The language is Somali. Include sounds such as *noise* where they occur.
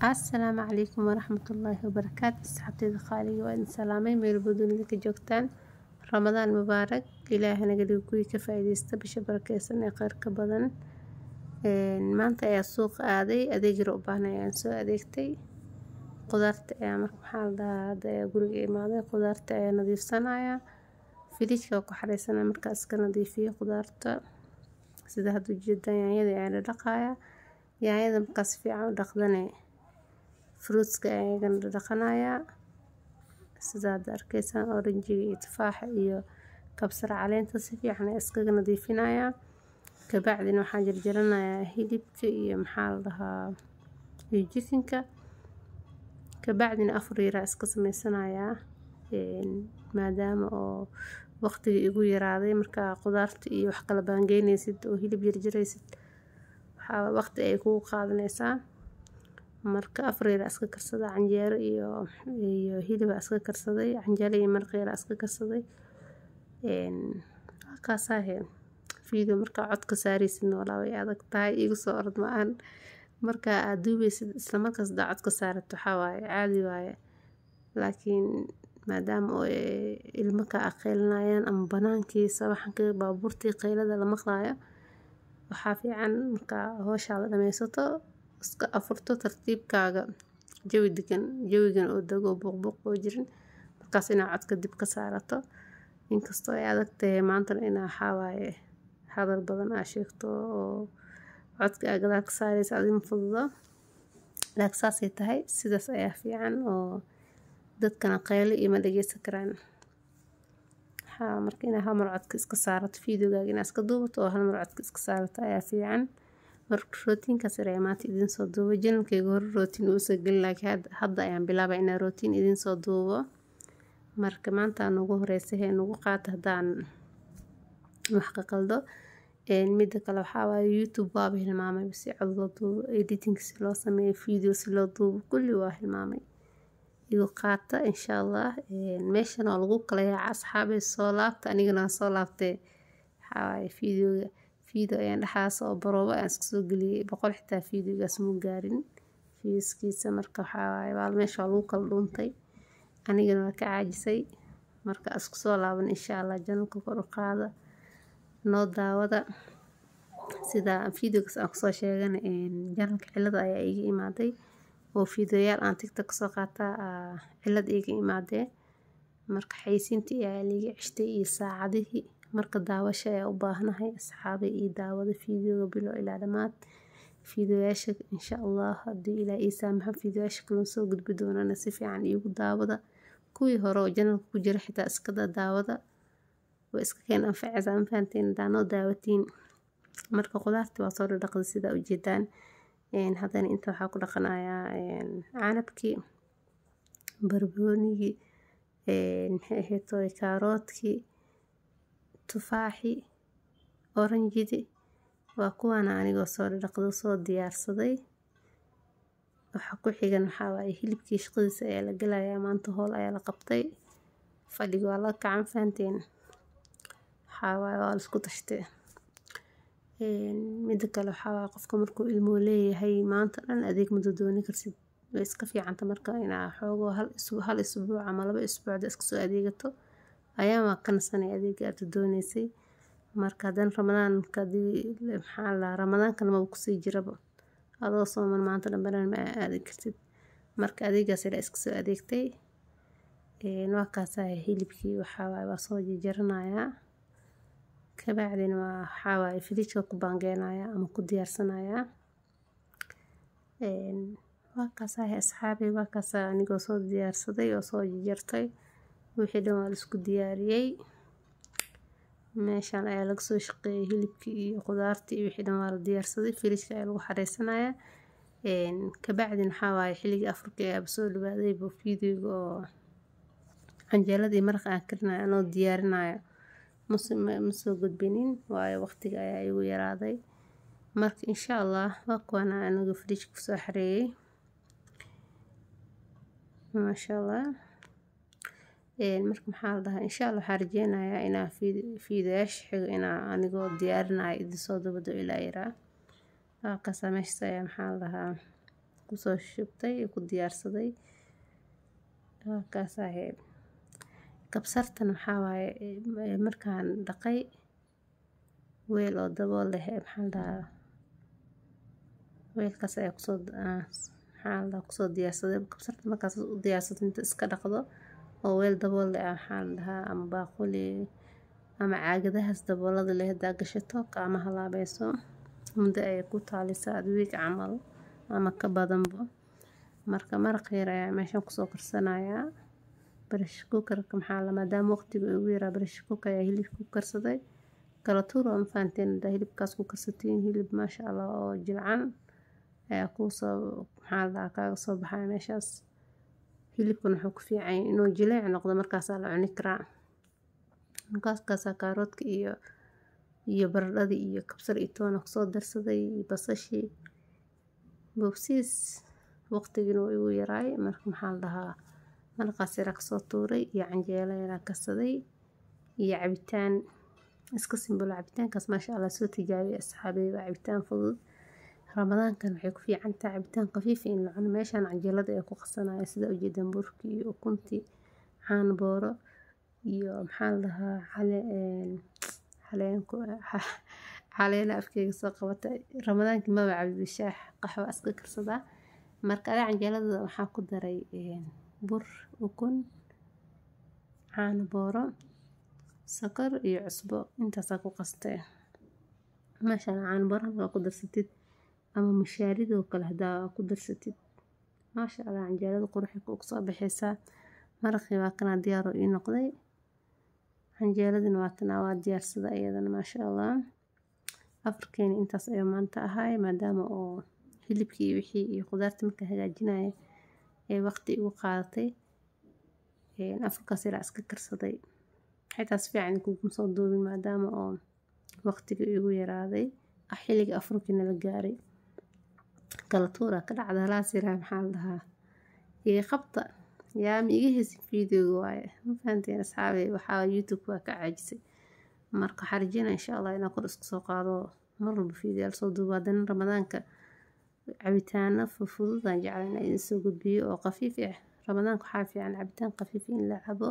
asalaamu calaykum waraxmatullaahi wabarakaatu asxaabteyda qaaliga waa idin salaamay meel boodunida ka joogtaan ramadaan mubaarak ilaahana gadiga ka faa bisha barakeysan ee kheyrka badan maanta ayaa suuq aaday adeeg yar u baahnay ayaan soo adeegtay qudaarta ayaa marka maxaa la guriga imaaday qudaarta ayaa nadiifsanayaa firijka ku xaraysana markaa iska nadiifiya qudaarta sida hadda ujeeda yaanyada ayaa la dhaqaaya yaanyada markaas fiican u dhaqdane fruutska ayagana dhadhaqanaya sida aad arkeysaan oranjiga iyo tufaaxa iyo kabsar caleenta si fiican iskaga nadiifinayaa kabacdina waxaan jarjaranayaa hilibka iyo maxaa la dhahaa iyo jikinka kabacdina afar yaraa iska sameysanayaa maadaama oo waqtiga igu yaraaday markaa qudaarta iyo wax kala baangeynaysid oo hilib jarjaraysid waxaa waqti ay kugu qaadanaysaa marka afar yar iska karsada canjeero iyo iyo hilib iska karsaday canjeero iyo maraq yar iska karsaday een halkaasaa video marka codka saaraysid noolaa way adag tahay igu soo orod ma-aan marka aada duubaysid isla markaas daa codka saarat waxaa waaye caadi waaye laakiin maadaama oo e, ilmo ka aqeylinayaan ah ama banaankii sabaxanki baabuurtii qeylada la maqlaayo waxaa fiican markaa hooshaada dhamaysato iska afurto tartiibkaaga jawi degan jawigan oo dagoo buuqbuuq oo jirin markaas inaa codka dib ka saarato inkastoo ay adag tahay maantana inaa xaawaaye hadal badan aa sheegto oo codka aa gadaal ka saaraysa adima fududo laakiin saasay tahay sidaas ayaa fiican oo dadkana qeyle ima dhageysan karaan marka inaa hal codka iska saarato videogaaga inaa iska duubato oo halmar codka iska saarato ayaa fiican Marka rootiga sare iimate idinso duubo janalkeyga hore rootin uu isagalini laakiin hadda ayaan bilabe inan rootin idin so duubo marka manta nogu horeyse hee nagu qaato hadan wax qaqaldo mida kale waxaa waye youtube waaba hilmaame sida cod loo duubo editing sida loo sameeyo video sida loo duubo kuli waan hilmaame igu qaata insha allah meeshan waa lagu kala yaaca soo laabta anigana waan soo laabte waxaa videoga fiido ayaan dhexaas oo baroobo aan iska soo geliyey boqol xitaa fiidigaas muu gaarin fiiskiisa marka waxawaaye baal meesha waa lagu kala dhuuntay anigana waa ka caajisay marka isku soo laaban insha allah janalka kor u noo daawada sida fiideogaas aan kusoo sheegana janalka cilada ayaa iga imaaday oo fiideoyaal aan tigta kasoo qaataa cilad iiga imaadee marka xaysiintii ayaa liiga ceshtay iyo saacadihii Marka daawasha ayaa u baahanahay asxaabi ii daawada fiidiyowga bilow ilaa dhammaad Fiidiyowyasha insha sha Allah hadii Ilaahay ii saamaxo fiidiyowyasha kalun soo gudbi doonana si fiican iigu daawada. Kuwii hore oo janalka ku jira xitaa iska daawada way iska ken anfaceysa ma fahanteen daawatiin. Marka qudaarta waa soo dhadhaqday sida ujeedaan. Hadana inta waxaa ku dhaqanayaa canabki, barbaroonigi, maxay ahayd tooy kaarootki tufaaxi oranjidii. Waa kuwaana anigoo soo dhadhaqdo soo diyaarsaday. Waxaa ku xigan waxaa hilibkii shaqadiisa ayaa la galayaa maanta hool ayaa la qabtay. Fadhiga waa la kacan fahanteen. Waxaa waa la isku tashtay. Mida kale waxaa qofka markuu ilmuhu leeyahay maanta dhan adeeg ma dooni kartid. Way iska fiicanta marka inaa xoogoo hal isbuuc ama laba isbuucda iska soo adeegato ayaan waa kan sani adiga aad dooneysay marka haddana ramadaanka maxaa la ramadaankan maba kusii jiraba adoo sooman maanta dhambanaan ma aadi kartid marka adeegaas ilaa iska soo adeegtay waa kaasaa hilibkii waxaawaay waa soo jarjaranayaa kabacdina waa waxaawaaye filiijka ku baangeenayaa ama ku diyaarsanayaa waa asxaabay waa kaasaa anigoo soo diyaarsaday oo soo jijartay wixii dhan waa la diyaariyey meeshaan ayaa laga soo shaqeeyey hilibkii iyo khudaartii iyo wixii dhan waa la diyaarsaday firijka ayaa lagu xareysanaya kabacdin waxaa waaye xilligii afurka ayaaba soo dhawaaday buu fiidiyowga oo canjeeladii maraqa aan karinayo anoo diyaarinayo ma soo gudbinin waayo waqtiga ayaa igu yaraaday marka insha allah waa kuwana anigu firijka kusoo xareeyey maasha allah marka maxaa ladahaa insha alla waxaa rajeynayaa inaa fiidayaasha xiga inaa anigoo diyaarinayo soo dabado ilaa yaraa qaabkaasa meeshaas ayaa maxaa ladahaa kusoo shubtay ku diyaarsaday qaabkaas ahayd kabsartan waxaa waaye markaan dhaqay weel oo dabool leh maxaa ladahaa weelkaas ayaa kusoo ah, maxaa ladahaa kusoo diyaarsaday kabsartan markaas u diyaarsato inta iska dhaqdo oo weel dabool leh waxaan dhahaa ama baaquli ama caagadahaas daboolada leh hadaa gashato kaama halaabeyso muddo ayay ku taalisa adwiig camal ama ka badanba marka maraq yar ayaa meeshan kusoo karsanayaa barish kukarka maxaa maadaama waqtiga ugu yaraa barish kuka ayaa hilib ku karsaday kala tuur oo mafahanteen hadaa hilibkaas ku karsatiin hilib maasha allah oo jilcan ayaa kuusoo maxaa la kaaga soo baxaya meeshaas hilibkan wuxuu ku fiican inuu jileec noqdo markaasaa la cuni karaa markaaskaasaa kaaroodka iyo iyo baradhadii iyo kabsar iyo toona kusoo darsaday iyo basashii boobsiis waqtigiina waa igu yaraay marka maxaa la dhahaa maraqaas yaraa kasoo tuuray iyo canjeelo yaraa kasaday iyo cabitaan iska simbulo cabitaankaas maasha allah soo tijaabiyay asxaabay waa cabitaan fudud ramadaankan waxay ku ficantahay cabitan qafif ah in lacuno meeshaan canjeelada ee ku qasanaya sitha ujedan burka iyo ukuntii cano boro iyo maxaa ladaha calena *laughs* afkeyga so qawate ramadhanki mawa cabiyo shah qaxwo aya iska karsadaa marka ada canjeelada waxaa ku daray bur ukun cano boro sokor iyo cusbo intaasaa ku qaste masha allah cano boro marka kudarsatid ama mishaaridi oo kale hadaa ku darsatid maasha maashaallah canjeerada quruxay soo baxaysaa maraqii waa kanaa diyaar oo ii noqday canjeeradina waa tana waa diyaarsada ayadana maasha allah afarkeena intaas ayuu maanta ahaay maadaama oo hilibkii iyo wixii iyo qudaarta marka hagaajinaya ee waqti igu qaadatay afarkaas yaraa iska karsaday xitaa si fiican kuguma soo duubin maadaama oo waqtiga igu yaraaday ah xilliga afarkiina la gaaray kala tuura ka dhacda laasira maxaa la dhahaa iyo qabta yaa ma iga hesin fiidiyog waaye mafahanteen asxaabey waxaa youtube waa ka caajisay marka xarijina insha allah inaa kor isku soo qaado mar walba fiidiyaal soo duuba haddana ramadaanka cabitaano fufududaan jecla inaa soo gudbiyo oo khafiif ah eh. ramadaanka waxaa fiican cabitaan khafiif eh in la cabo